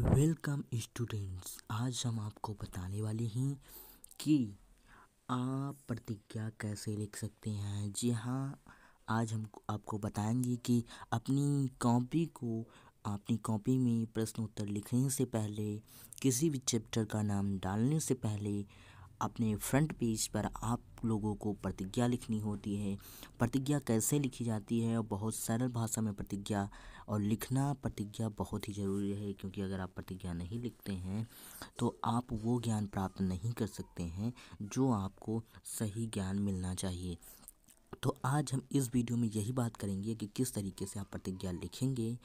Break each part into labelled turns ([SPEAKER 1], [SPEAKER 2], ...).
[SPEAKER 1] welcome students आज हम आपको बताने वाले हैं कि आप प्रतिज्ञा कैसे लिख सकते हैं जी हाँ आज हम आपको बताएंगे कि अपनी कॉपी को अपनी कॉपी में प्रश्न उत्तर लिखने से पहले किसी भी चैप्टर का नाम डालने से पहले अपने फ्रंट पेज पर आप लोगों को प्रतिज्ञा लिखनी होती है प्रतिज्ञा कैसे लिखी जाती है और बहुत सरल भाषा में प्रतिज्ञा और लिखना प्रतिज्ञा बहुत ही ज़रूरी है क्योंकि अगर आप प्रतिज्ञा नहीं लिखते हैं तो आप वो ज्ञान प्राप्त नहीं कर सकते हैं जो आपको सही ज्ञान मिलना चाहिए तो आज हम इस वीडियो में यही बात करेंगे कि किस तरीके से आप प्रतिज्ञा लिखेंगे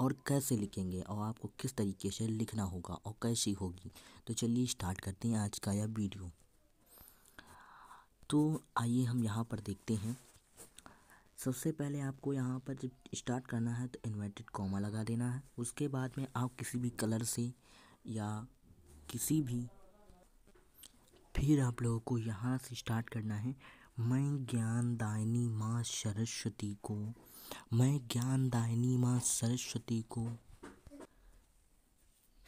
[SPEAKER 1] और कैसे लिखेंगे और आपको किस तरीके से लिखना होगा और कैसी होगी तो चलिए स्टार्ट करते हैं आज का यह वीडियो तो आइए हम यहाँ पर देखते हैं सबसे पहले आपको यहाँ पर जब स्टार्ट करना है तो इन्वर्टेड कॉमा लगा देना है उसके बाद में आप किसी भी कलर से या किसी भी फिर आप लोगों को यहाँ से स्टार्ट करना है मैं ज्ञान दायनी माँ सरस्वती को मैं ज्ञान दायनी माँ सरस्वती को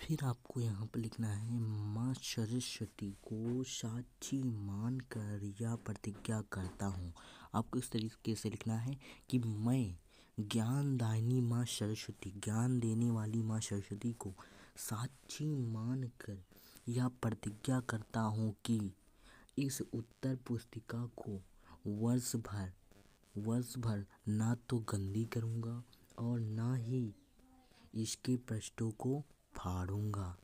[SPEAKER 1] फिर आपको यहाँ पर लिखना है माँ सरस्वती को साक्षी मानकर या प्रतिज्ञा करता हूँ आपको इस तरीके से लिखना है कि मैं ज्ञानदायिनी माँ सरस्वती ज्ञान देने वाली माँ सरस्वती को साक्षी मानकर या प्रतिज्ञा करता हूँ कि इस उत्तर पुस्तिका को वर्ष भर वर्ष भर ना तो गंदी करूँगा और ना ही इसके पृष्ठों को फाड़ूँगा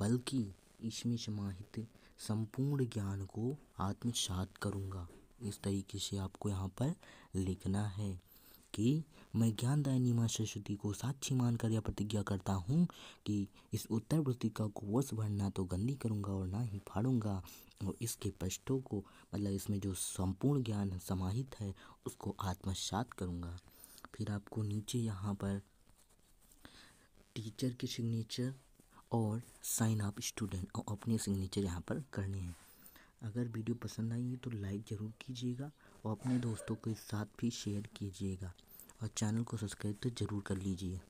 [SPEAKER 1] बल्कि इसमें समाहित सम्पूर्ण ज्ञान को आत्मसात करूँगा इस तरीके से आपको यहाँ पर लिखना है कि मैं ज्ञानदायिनी माँ सरस्वती को साक्षी मानकर यह प्रतिज्ञा करता हूँ कि इस उत्तर पुस्तिका को वर्ष भर ना तो गंदी करूँगा और ना ही फाड़ूंगा और इसके पृष्ठों को मतलब इसमें जो संपूर्ण ज्ञान समाहित है उसको आत्मसात करूँगा फिर आपको नीचे यहाँ पर टीचर के सिग्नेचर और साइन अप स्टूडेंट और अपने सिग्नेचर यहाँ पर करने हैं अगर वीडियो पसंद आई है तो लाइक ज़रूर कीजिएगा और अपने दोस्तों के साथ भी शेयर कीजिएगा और चैनल को सब्सक्राइब तो ज़रूर कर लीजिए